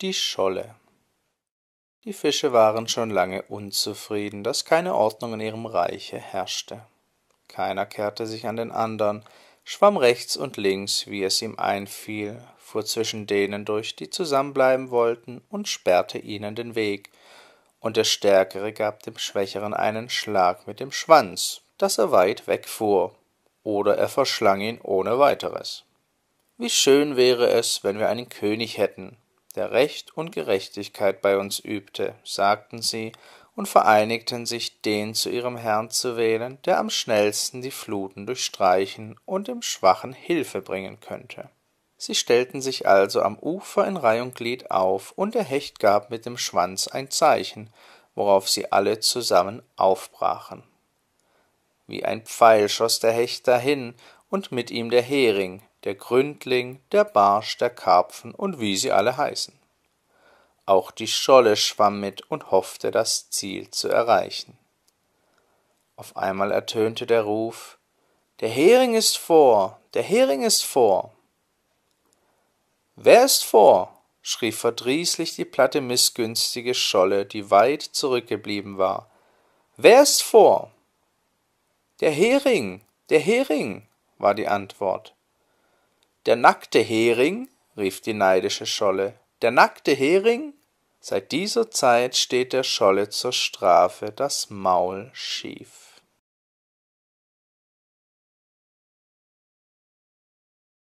Die Scholle. Die Fische waren schon lange unzufrieden, dass keine Ordnung in ihrem Reiche herrschte. Keiner kehrte sich an den andern, schwamm rechts und links, wie es ihm einfiel, fuhr zwischen denen durch, die zusammenbleiben wollten, und sperrte ihnen den Weg, und der Stärkere gab dem Schwächeren einen Schlag mit dem Schwanz, dass er weit wegfuhr, oder er verschlang ihn ohne weiteres. Wie schön wäre es, wenn wir einen König hätten, der Recht und Gerechtigkeit bei uns übte, sagten sie und vereinigten sich, den zu ihrem Herrn zu wählen, der am schnellsten die Fluten durchstreichen und dem Schwachen Hilfe bringen könnte. Sie stellten sich also am Ufer in Reih und Glied auf, und der Hecht gab mit dem Schwanz ein Zeichen, worauf sie alle zusammen aufbrachen. Wie ein Pfeil schoß der Hecht dahin, und mit ihm der Hering, der Gründling, der Barsch, der Karpfen und wie sie alle heißen. Auch die Scholle schwamm mit und hoffte, das Ziel zu erreichen. Auf einmal ertönte der Ruf Der Hering ist vor, der Hering ist vor. Wer ist vor? schrie verdrießlich die platte mißgünstige Scholle, die weit zurückgeblieben war. Wer ist vor? Der Hering, der Hering, war die Antwort. Der nackte Hering, rief die neidische Scholle, der nackte Hering? Seit dieser Zeit steht der Scholle zur Strafe das Maul schief.